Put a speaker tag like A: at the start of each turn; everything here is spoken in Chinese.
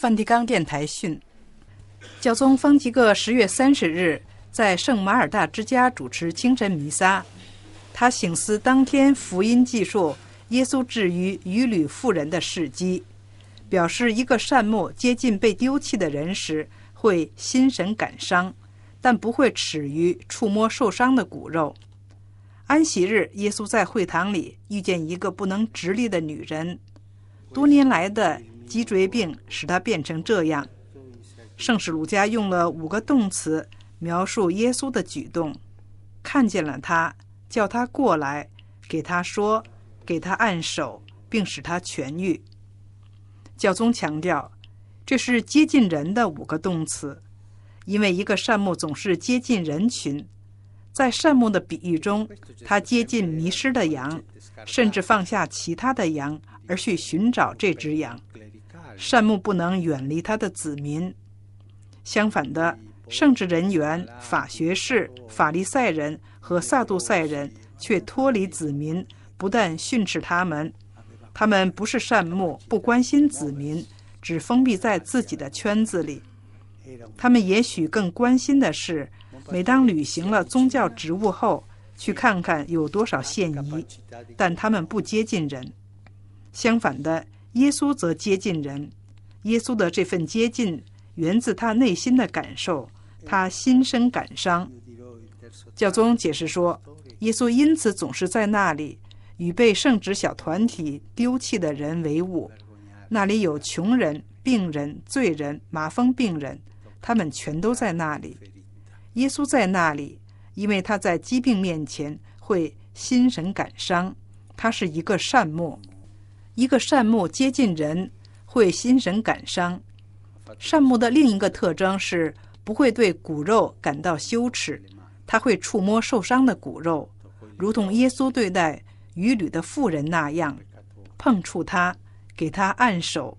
A: 梵蒂冈电台讯，教宗方济各十月三十日在圣马尔大之家主持清晨弥撒。他醒思当天福音记述耶稣至于渔旅妇人的事迹，表示一个善目接近被丢弃的人时会心神感伤，但不会耻于触摸受伤的骨肉。安息日，耶稣在会堂里遇见一个不能直立的女人，多年来的。脊椎病使他变成这样。圣史鲁加用了五个动词描述耶稣的举动：看见了他，叫他过来，给他说，给他按手，并使他痊愈。教宗强调，这是接近人的五个动词，因为一个善牧总是接近人群。在善牧的比喻中，他接近迷失的羊，甚至放下其他的羊而去寻找这只羊。善牧不能远离他的子民，相反的，圣职人员、法学士、法利赛人和萨杜塞人却脱离子民，不但训斥他们，他们不是善牧，不关心子民，只封闭在自己的圈子里。他们也许更关心的是，每当履行了宗教职务后，去看看有多少现役，但他们不接近人。相反的。耶稣则接近人，耶稣的这份接近源自他内心的感受，他心生感伤。教宗解释说，耶稣因此总是在那里与被圣职小团体丢弃的人为伍，那里有穷人、病人、罪人、麻风病人，他们全都在那里。耶稣在那里，因为他在疾病面前会心神感伤，他是一个善牧。一个善目接近人，会心神感伤。善目的另一个特征是不会对骨肉感到羞耻，他会触摸受伤的骨肉，如同耶稣对待渔偻的妇人那样，碰触他，给他按手。